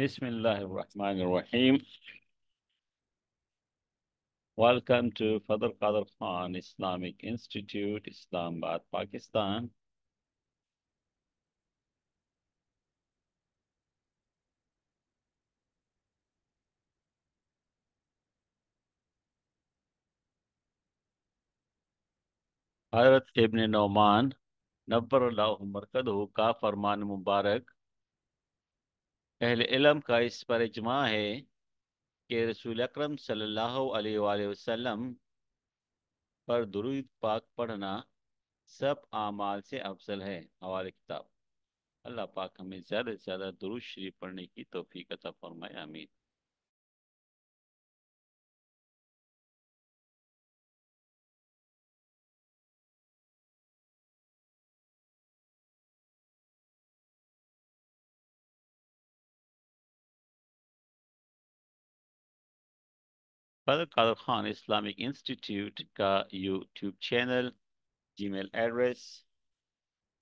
بسم الله الرحمن الرحيم Welcome to Father Qadr Khan Islamic Institute, Islamabad, Pakistan. Hazrat Ibn Noman, Nabbar Allahum Markaduhu ka farman mubarak अहल इलम का इस पर इजमा है कि रसूल अक्रम सल्लल्लाहु पर दुरुद पाक पढ़ना सब आमाल से अफजल है हवाल किताब अल्लाह पाक हमें ज़्यादा से ज़्यादा दुरुद शरीफ पढ़ने की तोफ़ी अता फरमाए आमीन Fadak Qadar Khan Islamic Institute का YouTube channel, Gmail address,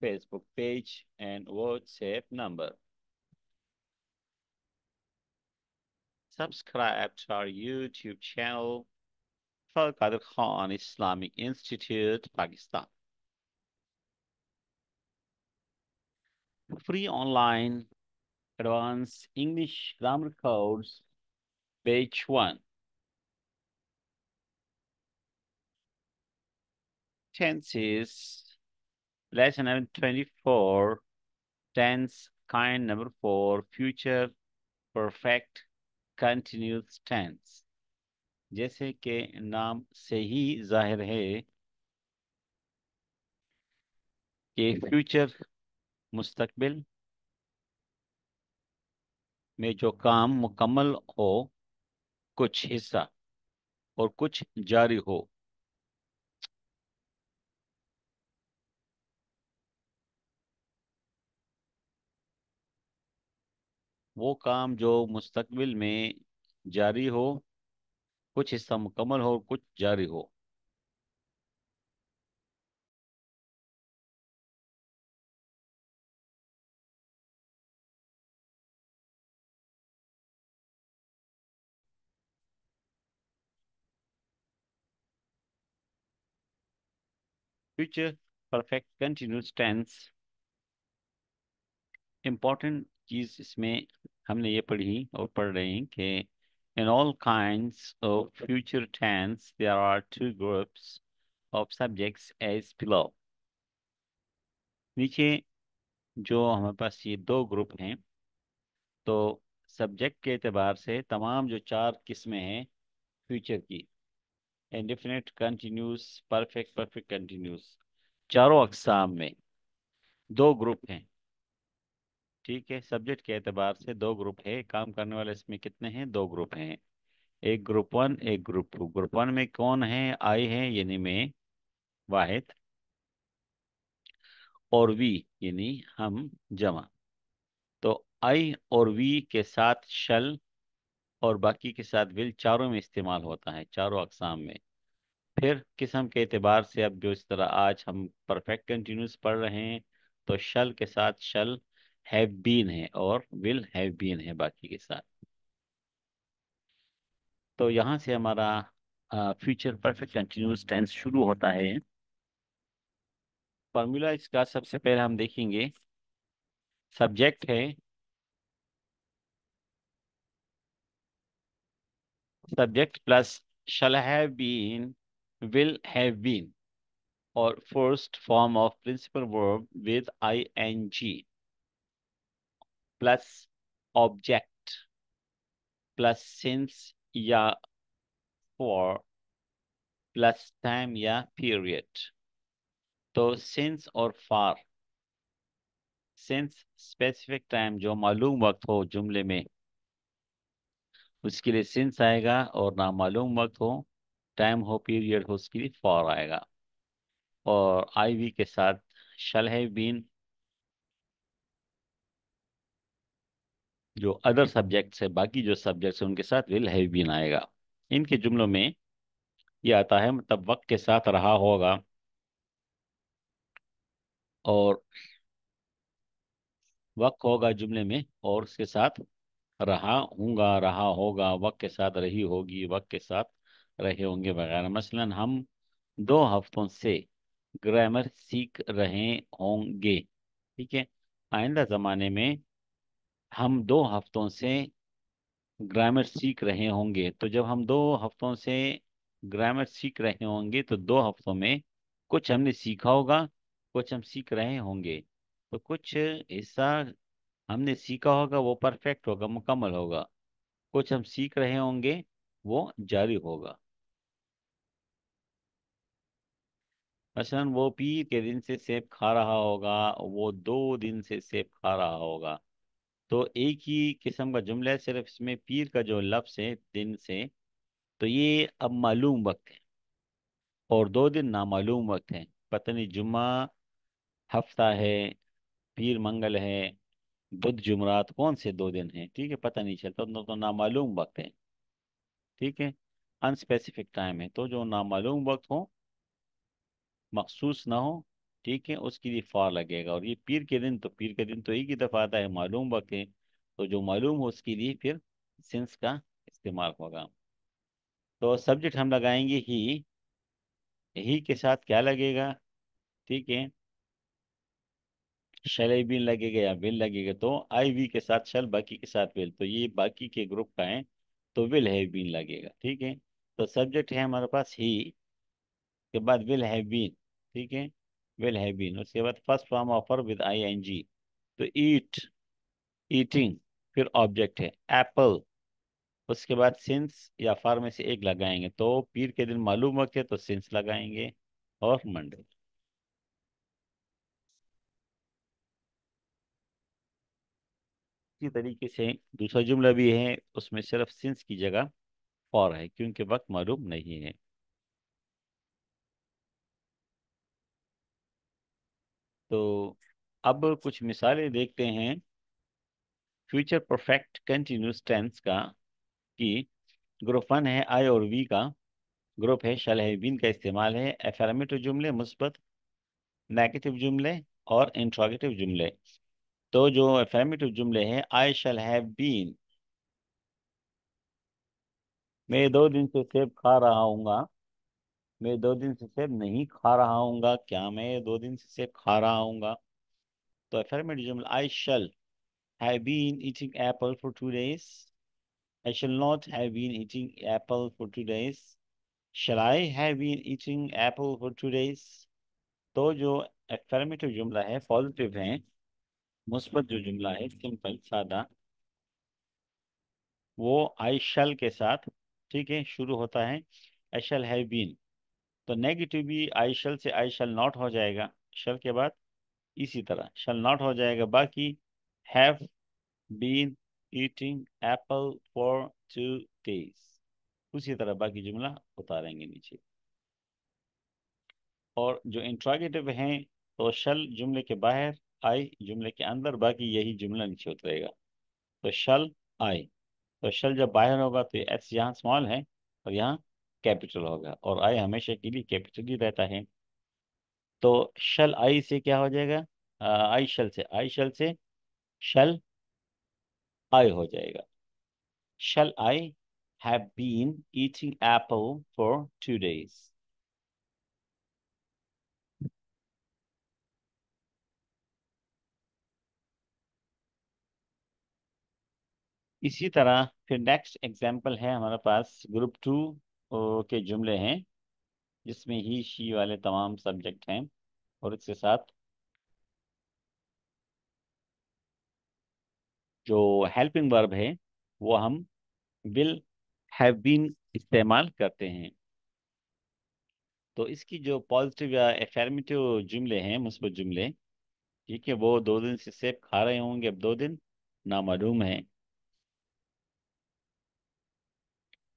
Facebook page, and WhatsApp number. Subscribe to our YouTube channel, Fadak Qadar Khan Islamic Institute, Pakistan. Free online advanced English grammar course, page one. tenses, lesson number 24, tense, kind number four, future, perfect, continuous tense. जैसे कि नाम से ही जाहिर है कि future मुस्तकबिल में जो काम मुकम्मल हो कुछ हिस्सा और कुछ जारी हो वो काम जो मुस्तबिल में जारी हो कुछ हिस्सा मुकम्मल हो कुछ जारी हो future perfect continuous tense important चीज़ इसमें हमने ये पढ़ी और पढ़ रहे हैं कि in all kind of future tense there are two groups of subjects as below नीचे जो हमारे पास ये दो ग्रुप हैं तो सब्जेक्ट के अतबार से तमाम जो चार किस्में हैं फ्यूचर की indefinite continuous perfect perfect continuous चारों अकसाम में दो ग्रुप हैं ठीक है सब्जेक्ट के एतबार से दो ग्रुप है काम करने वाले इसमें कितने हैं दो ग्रुप हैं एक ग्रुप वन एक ग्रुप टू ग्रुप वन में कौन है आई है यानी मैं वाहिद और वी यानी हम जमा तो आई और वी के साथ शल और बाकी के साथ विल चारों में इस्तेमाल होता है चारों अकसाम में फिर किस्म के अतबार से अब जो इस तरह आज हम परफेक्ट कंटिन्यूस पढ़ रहे हैं तो शल के साथ शल हैव बीन है और विल हैव बीन है बाकी के साथ तो यहां से हमारा फ्यूचर परफेक्ट कंटिन्यूस टेंस शुरू होता है फॉर्मूला इसका सबसे पहले हम देखेंगे सब्जेक्ट है subject plus shall have been will have been और first form of principal verb with I N G plus object plus since या फॉर प्लस टाइम या पीरियड तो सिंस और फार सिंस स्पेसिफिक टाइम जो मालूम वक्त हो जुमले में उसके लिए सिंस आएगा और ना मालूम वक्त हो टाइम हो पीरियड हो उसके लिए फॉर आएगा और आई वी के साथ शल है बीन जो अदर सब्जेक्ट्स है बाकी जो सब्जेक्ट्स हैं उनके साथ विल हैव बीन आएगा इनके जुमलों में ये आता है मतलब वक्त के साथ रहा होगा और वक्त होगा जुमले में और उसके साथ रहा होगा रहा होगा वक्त के साथ रही होगी वक्त के साथ रहे होंगे वगैरह मसलन हम दो हफ्तों से ग्रामर सीख रहे होंगे ठीक है आइंदा ज़माने में हम दो हफ्तों से ग्रामर सीख रहे होंगे तो जब हम दो हफ्तों से ग्रामर सीख रहे होंगे तो दो हफ्तों में कुछ हमने सीखा होगा कुछ हम सीख रहे होंगे तो कुछ हिस्सा हमने सीखा होगा वो परफेक्ट होगा मुकम्मल होगा कुछ हम सीख रहे होंगे वो जारी होगा मसलन वो पीर के दिन से सेब खा रहा होगा वो दो दिन से सेब खा रहा होगा तो एक ही किस्म का जुमला है सिर्फ इसमें पीर का जो लफ्स है दिन से तो ये अब मालूम वक्त है और दो दिन नामालूम वक्त है पता नहीं जुम्मा हफ्ता है पीर मंगल है बुध जुमरात कौन से दो दिन हैं ठीक है पता नहीं चलता तो, तो नामालूम वक्त है ठीक है अनस्पेसिफिक टाइम है तो जो नामालूम वक्त हो मखसूस ना हो ठीक है उसके लिए फ़ार लगेगा और ये पीर के दिन तो पीर के दिन तो एक ही दफ़ा आता है मालूम वक्त तो जो मालूम हो उसके लिए फिर सेंस का इस्तेमाल होगा तो सब्जेक्ट हम लगाएंगे ही ही के साथ क्या लगेगा ठीक है शल बिन लगेगा या विल लगेगा तो आई वी के साथ शल बाकी के साथ विल तो ये बाकी के ग्रुप का है तो विल है बीन लगेगा ठीक है तो सब्जेक्ट है हमारे पास ही के बाद विल हैव बीन ठीक है will have been उसके बाद first form of with I N G तो ईट ईटिंग फिर ऑब्जेक्ट है एप्पल उसके बाद सिंस या फार में से एक लगाएंगे तो पीर के दिन मालूम वक्त है तो सिंस लगाएंगे और मंडे इसी तरीके से दूसरा जुमला भी है उसमें सिर्फ सिंस की जगह फॉर है क्योंकि वक्त मालूम नहीं है तो अब कुछ मिसालें देखते हैं फ्यूचर परफेक्ट कंटिन्यूस टेंस का कि ग्रुप वन है आई और वी का ग्रुप है शल है बीन का इस्तेमाल है एफरमेटिव जुमले मुस्बत नेगेटिव जुमले और इंट्रोगेटिव जुमले तो जो एफर्मेटिव जुमले हैं आई शल हैव बीन मैं दो दिन से सेब खा रहा हूँ मैं दो दिन से सेब नहीं खा रहा हूँ क्या मैं दो दिन से सेब खा रहा हूँ तो अफर्मेटिव जुमल I shall have been eating apple for two days I shall not have been eating apple for two days shall I have been eating apple for two days तो जो अफर्मेटिव जुमला है पॉजिटिव है मुस्बत जो जुमला है सिंपल सादा वो आई शल के साथ ठीक है शुरू होता है आई शल हैव बीन तो नेगेटिव भी आई शल से आई शल नॉट हो जाएगा शल के बाद इसी तरह शल नॉट हो जाएगा बाकी have been eating apple for two days उसी तरह बाकी जुमला उतारेंगे नीचे और जो इंट्रागेटिव हैं तो शल जुमले के बाहर आई जुमले के अंदर बाकी यही जुमला नीचे उतरेगा तो शल आई तो शल जब बाहर होगा तो एस यहाँ स्मॉल है और यहाँ कैपिटल होगा और आई हमेशा के लिए कैपिटल ही रहता है तो शल आई से क्या हो जाएगा आई शल से आई शल से शल आई हो जाएगा shall I have been eating apple for two days इसी तरह फिर नेक्स्ट एग्जाम्पल है हमारे पास ग्रुप टू के जुमले हैं जिसमें ही शी वाले तमाम सब्जेक्ट हैं और इसके साथ जो हेल्पिंग वर्ब है वो हम विल हैव बीन इस्तेमाल करते हैं तो इसकी जो पॉजिटिव या एफर्मेटिव जुमले हैं मुस्बत जुमले ठीक है वो दो दिन से सेब खा रहे होंगे अब दो दिन नामालूम है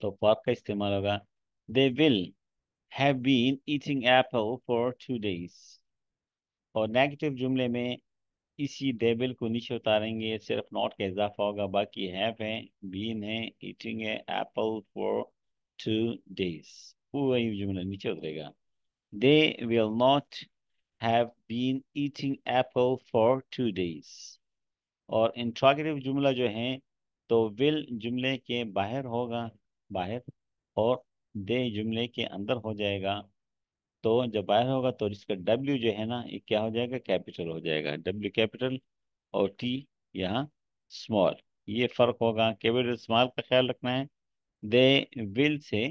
तो पॉप का इस्तेमाल होगा they will have been eating apple for two days और नेगेटिव जुमले में इसी विल को नीचे उतारेंगे सिर्फ नॉट का इजाफा होगा बाकी हैव है बीन है ईटिंग है एप्पल फॉर टू डेज वो जुमला नीचे उतरेगा they will not have been eating apple for two days और इंट्रागेटिव जुमला जो है तो विल जुमले के बाहर होगा बाहर और दे जुमले के अंदर हो जाएगा तो जब बाहर होगा तो इसका डब्ल्यू जो है ना ये क्या हो जाएगा कैपिटल हो जाएगा डब्ल्यू कैपिटल और टी यहाँ स्मॉल ये फ़र्क होगा कैपिटल स्मॉल का ख्याल रखना है they will say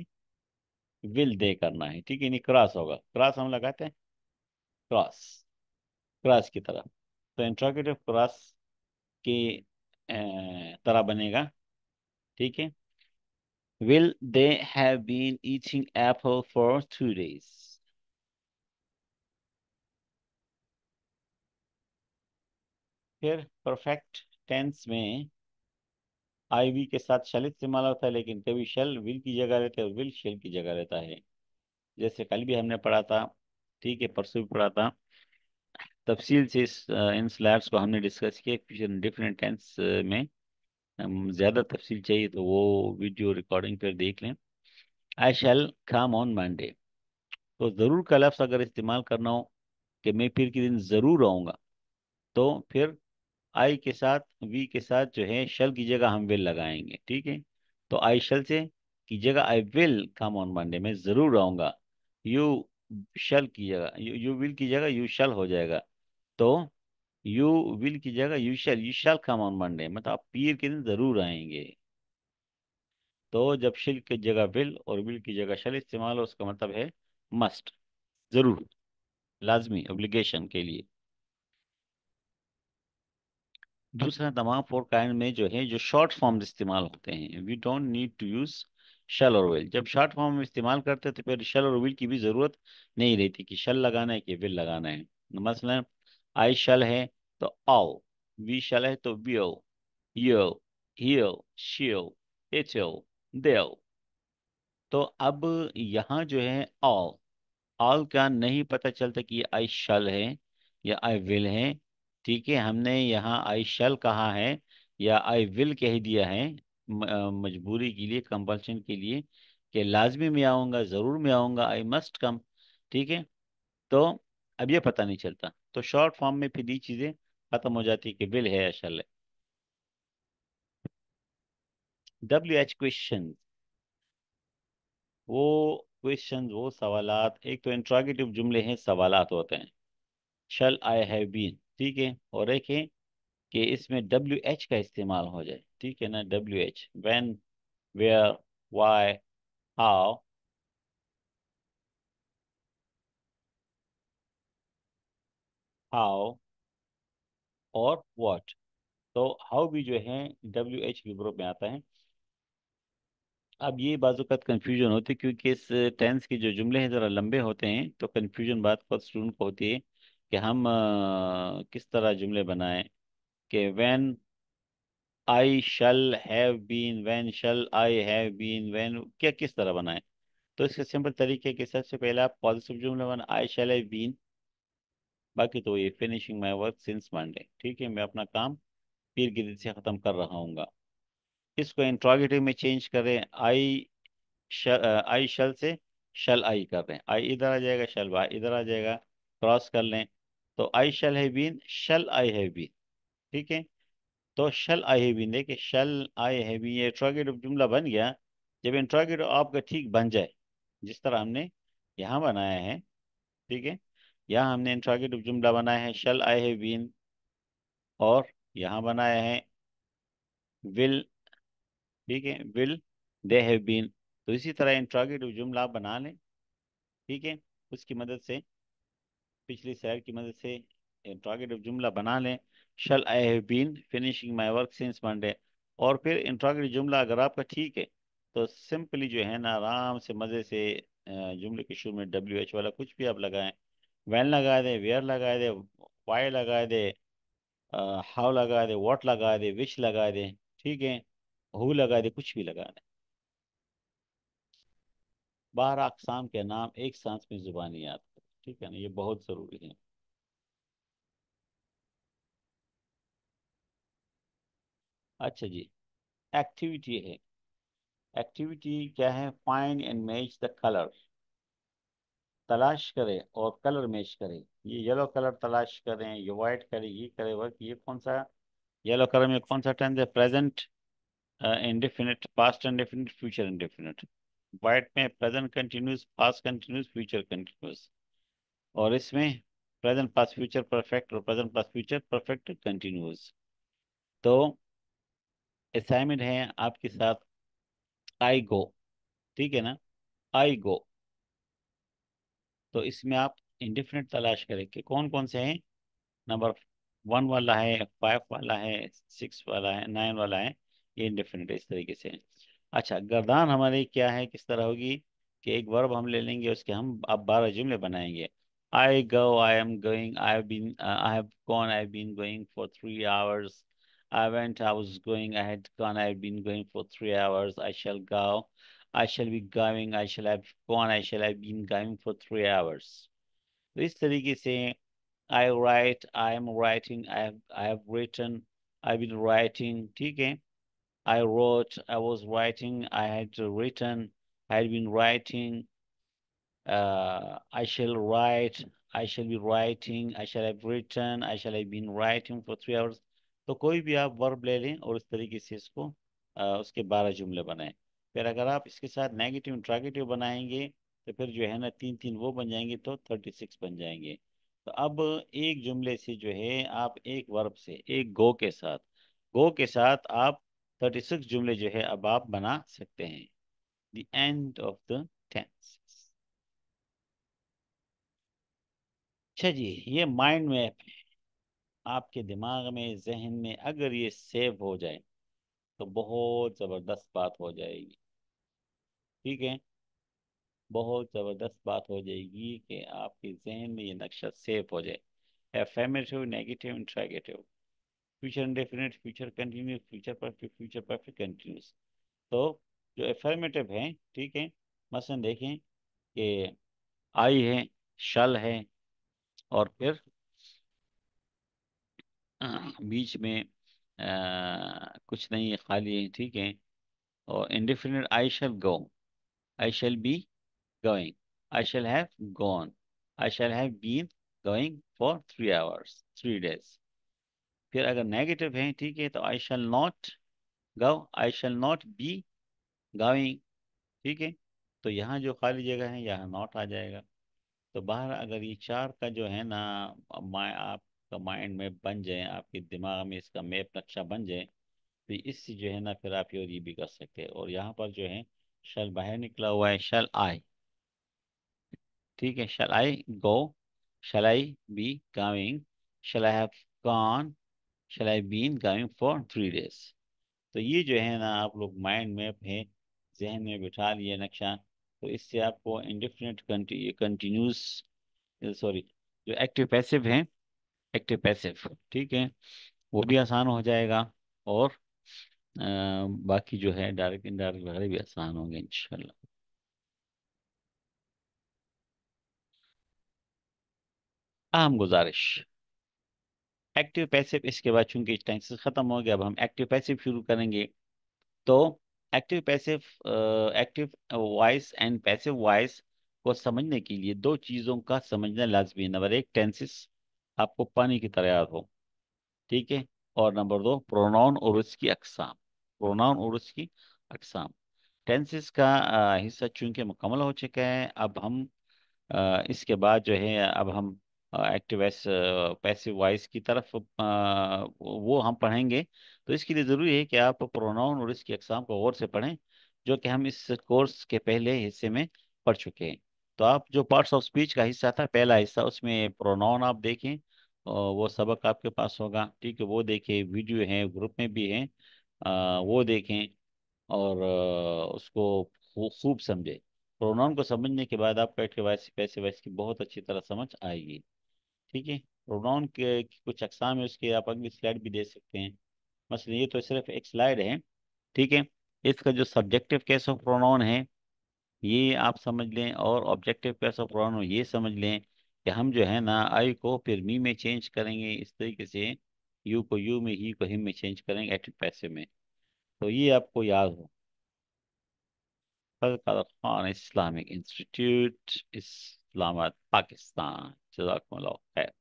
will they करना है ठीक है यानी क्रॉस होगा क्रॉस हम लगाते हैं क्रॉस क्रॉस की तरह तो इंट्रोगेटिव क्रॉस की तरह बनेगा ठीक है Will they have been eating apple for two days? फिर परफेक्ट टेंस में आईवी के साथ शल इस्तेमाल होता है लेकिन कभी शल विल की जगह लेते हैं और विल शेल की जगह लेता है जैसे कल भी हमने पढ़ा था ठीक है परसों भी पढ़ा था तफसील से इस इन स्लैब्स को हमने डिस्कस किया डिफरेंट टेंस में ज़्यादा तफसील चाहिए तो वो वीडियो रिकॉर्डिंग पर देख लें आई शैल खाम ऑन मंडे तो ज़रूर का लफ्स अगर इस्तेमाल करना हो कि मैं फिर के दिन ज़रूर आऊँगा तो फिर आई के साथ वी के साथ जो है शल की जगह हम विल लगाएंगे ठीक है तो आई शल से की जगह I will come on Monday मैं ज़रूर आऊँगा यू शल की जगह यू, यू विल की जगह यू शल हो जाएगा तो यू विल की जगह you shall you shall come on Monday मतलब आप पीर के दिन ज़रूर आएंगे तो जब शिल की जगह विल और विल की जगह शल इस्तेमाल हो उसका मतलब है मस्ट ज़रूर लाजमी ओब्लिगेशन के लिए दूसरा तमाम फोर काइंड में जो है जो शॉर्ट फॉर्म इस्तेमाल होते हैं we don't need to use shall और विल जब शॉर्ट फॉर्म में इस्तेमाल करते हैं तो फिर शल और विल की भी ज़रूरत नहीं रहती कि शल लगाना है कि विल लगाना है मसलन मतलब आई शल है तो आओ वी शल है तो बियो यो हियो शियो इचो देव तो अब यहाँ जो है आओ आल का नहीं पता चलता कि आई शल है या आई विल है ठीक है हमने यहाँ आई शल कहा है या आई विल कह दिया है मजबूरी के लिए कंपल्शन के लिए कि लाजमी में आऊँगा ज़रूर में आऊँगा आई मस्ट कम ठीक है तो अब ये पता नहीं चलता तो शॉर्ट फॉर्म में फिर ये चीज़ें ख़त्म हो जाती है कि बिल है अशल है डब्ल्यू एच क्वेश्चन वो क्वेश्चन वो सवाल एक तो इंट्रागेटिव जुमले हैं सवाल होते हैं शल आई हैव बीन ठीक है और एक है कि इसमें डब्ल्यू एच का इस्तेमाल हो जाए ठीक है ना W H when where why how how और वॉट तो हाउ भी जो है डब्ल्यू एच के ग्रुप में आता है अब ये बाजूकत कन्फ्यूजन होती है क्योंकि इस टेंस के जो जुमले हैं ज़रा लंबे होते हैं तो कन्फ्यूजन बात पर स्टूडेंट को होती है कि हम आ, किस तरह जुमले बनाएं कि when I shall have been when shall I have been when क्या किस तरह बनाएं तो इसके सिंपल तरीके के सबसे पहले आप पॉजिटिव जुमले बनाए आई शल हैव बीन बाकी तो ये finishing my work since Monday ठीक है मैं अपना काम पीर गिरी से ख़त्म कर रहा हूँ इसको इंट्रोगेटिव में चेंज करें आई शल आई शल से शल आई कर दें आई इधर आ जाएगा शल वाई इधर आ जाएगा क्रॉस कर लें तो आई शल है बीन शल आई है बीन ठीक है तो शल आई है बीन देखिए शल आई है बीन ये इंट्रोगेटिव जुमला बन गया जब इंट्रोगेटिव आपका ठीक बन जाए जिस तरह हमने यहाँ बनाया है ठीक है यहाँ हमने इंट्रागेटिव जुमला बनाया है शल आई है वीन और यहाँ बनाए हैं विल ठीक है विल दे हैव बीन तो इसी तरह इंट्रागेटिव जुमला आप बना लें ठीक है उसकी मदद से पिछली सैर की मदद से इंट्रागेटिव जुमला बना लें shall I have been finishing my work since Monday और फिर इंट्रागेटिव जुमला अगर आपका ठीक है तो सिंपली जो है ना आराम से मज़े से जुमले के शुरू में डब्ल्यू एच वाला कुछ भी आप लगाएं वैन लगा दे वेयर लगा दे वाय लगा दे हाउ लगा दे वॉट लगा दे विच लगा दे ठीक है हु लगा दे कुछ भी लगा दे बारह अकसाम के नाम एक सांस में जुबानी याद करें ठीक है ना ये बहुत ज़रूरी है अच्छा जी एक्टिविटी है एक्टिविटी क्या है find and match the colour तलाश करें और कलर मैच करें ये येलो कलर तलाश करें ये वाइट करें ये करें वर्क ये कौन सा येलो कलर में कौन सा टेंस है present indefinite past indefinite future indefinite white में present continuous past continuous future continuous और इसमें प्रेजेंट पास्ट फ्यूचर परफेक्ट और present past future perfect continuous तो असाइनमेंट है आपके साथ आई गो ठीक है ना आई गो तो इसमें आप इंडिफिनिट तलाश करें कि कौन कौन से हैं नंबर वन वाला है फाइव वाला है सिक्स वाला है नाइन वाला है ये इंडिफिनिट इस तरीके से अच्छा गर्दान हमारी क्या है किस तरह होगी कि एक वर्ब हम ले लेंगे उसके हम अब बारह जुमले बनाएंगे I go I am going I been I have gone I been going for three hours I went I was going I had gone, I been going for three hours I I shall I shall be going, I shall have gone, I shall have been going for three hours. This lyric is saying, I write, I am writing, I have, I have written, I've been writing, okay? I wrote, I was writing, I had written, I had been writing, uh, I shall write, I shall be writing, I shall have written, I shall have been writing for three hours. तो कोई भी आप verb ले लें और इस तरीके से इसको uh, उसके बारह जुमले बनाएं फिर अगर आप इसके साथ नेगेटिव इंट्रागेटिव बनाएंगे तो फिर जो है ना तीन तीन वो बन जाएंगे तो थर्टी सिक्स बन जाएंगे तो अब एक जुमले से जो है आप एक वर्ब से एक गो के साथ गो के साथ आप थर्टी सिक्स जुमले जो है अब आप बना सकते हैं the end of the tense अच्छा जी ये माइंड मैप है आपके दिमाग में जहन में अगर ये सेव हो जाए तो बहुत ज़बरदस्त बात हो जाएगी ठीक है बहुत ज़बरदस्त बात हो जाएगी कि आपके जहन में ये नक्शा सेफ हो जाए affirmative negative interrogative future indefinite future continuous future perfect future perfect continuous तो जो एफर्मेटिव हैं ठीक है मसलन देखें कि आई है शल है और फिर बीच में आ, कुछ नहीं खाली है ठीक है और indefinite I shall go I shall be going. I shall have gone. I shall have been going for three hours, three days. फिर अगर नेगेटिव है ठीक है तो I shall not go I shall not be going ठीक है तो यहाँ जो खाली जगह है यहाँ नॉट आ जाएगा तो बाहर अगर ये चार का जो है ना माए आपका माइंड में बन जाए आपके दिमाग में इसका मैप नक्शा अच्छा बन जाए तो इससे जो है ना फिर आप ये भी कर सकते हैं और यहाँ पर जो है शल बाहर निकला हुआ है शल आई ठीक है shall I go shall I be going shall I have gone shall I been going for three days तो ये जो है ना आप लोग माइंड में है जहन में बिठा लिए नक्शा तो इससे आपको इंडिफिनिट कंटिन्यूस सॉरी जो एक्टिव पैसिव है एक्टिव पैसिव ठीक है वो भी आसान हो जाएगा और बाकी जो है डायरेक्ट डायरेक्ट वगैरह भी आसान होंगे इंशाल्लाह आम गुजारिश एक्टिव पैसिव इसके बाद चूंकि इस ख़त्म हो गया अब हम एक्टिव पैसिव शुरू करेंगे तो active passive active voice and passive voice को समझने के लिए दो चीज़ों का समझना लाजमी है नंबर एक टेंसिस आपको पानी की तरह याद हो ठीक है और नंबर दो प्रोनाउन और उसकी अकसाम प्रोनाउन और उसकी अकसाम टेंसिस का हिस्सा चूंकि मुकम्मल हो चुका है अब हम इसके बाद जो है अब हम एक्टिव पैसिव वॉइस की तरफ वो हम पढ़ेंगे तो इसके लिए ज़रूरी है कि आप प्रोनाउन और इसकी अकसाम को गौर से पढ़ें जो कि हम इस कोर्स के पहले हिस्से में पढ़ चुके हैं तो आप जो पार्ट्स ऑफ स्पीच का हिस्सा था पहला हिस्सा उसमें प्रोनाउन आप देखें वो सबक आपके पास होगा ठीक है वो देखें वीडियो हैं ग्रुप में भी हैं वो देखें और उसको खूब समझें प्रोनाउन को समझने के बाद आपको एडवाइस पैसे वॉइस की बहुत अच्छी तरह समझ आएगी ठीक है प्रोनाउन के कुछ अकसाम है उसके आप अगली स्लाइड भी दे सकते हैं मसल ये तो सिर्फ एक स्लाइड है ठीक है इसका जो सब्जेक्टिव केस ऑफ प्रोनाउन है ये आप समझ लें और ऑब्जेक्टिव केस ऑफ प्रोनाउन ये समझ लें कि हम जो है ना आई को फिर मी में चेंज करेंगे इस तरीके से यू को यू में ही को हिम में चेंज करेंगे एक्टिव पैसे में तो ये आपको याद हो खान इस्लामिक इंस्टीट्यूट इस्लामाबाद पाकिस्तान जजाक खैर